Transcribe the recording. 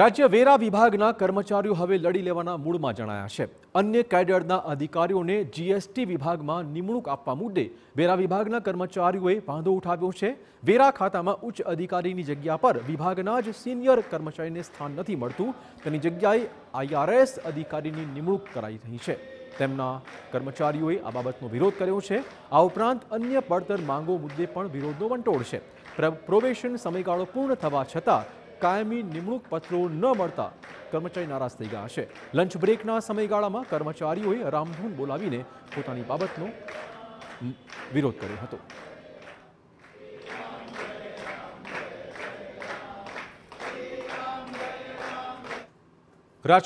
રાજ્ય વેરા વિભાગના કર્મચારીઓ હવે લડી લેવાના મૂળમાં જણાયા છે અન્ય કેડરના અધિકારીઓને જીએસટી વિભાગમાં નિમણૂક આપવા મુદ્દે વેરા વિભાગના કર્મચારીઓએ વાંધો ઉઠાવ્યો છે વેરા ખાતામાં ઉચ્ચ અધિકારીની જગ્યા પર વિભાગના જ સિનિયર કર્મચારીને સ્થાન નથી મળતું તેની જગ્યાએ આઈઆરએસ અધિકારીની નિમણૂક કરાઈ રહી છે તેમના કર્મચારીઓએ આ બાબતનો વિરોધ કર્યો છે આ ઉપરાંત અન્ય પડતર માંગો મુદ્દે પણ વિરોધનો વંટોળ છે પ્રોબેશન સમયગાળો પૂર્ણ થવા છતાં કાયમી નિમણૂક પત્રો ન મળતા કર્મચારી નારાજ થઈ ગયા છે લંચ બ્રેકના સમયગાળામાં કર્મચારીઓએ રામધૂન બોલાવીને પોતાની બાબતનો વિરોધ કર્યો હતો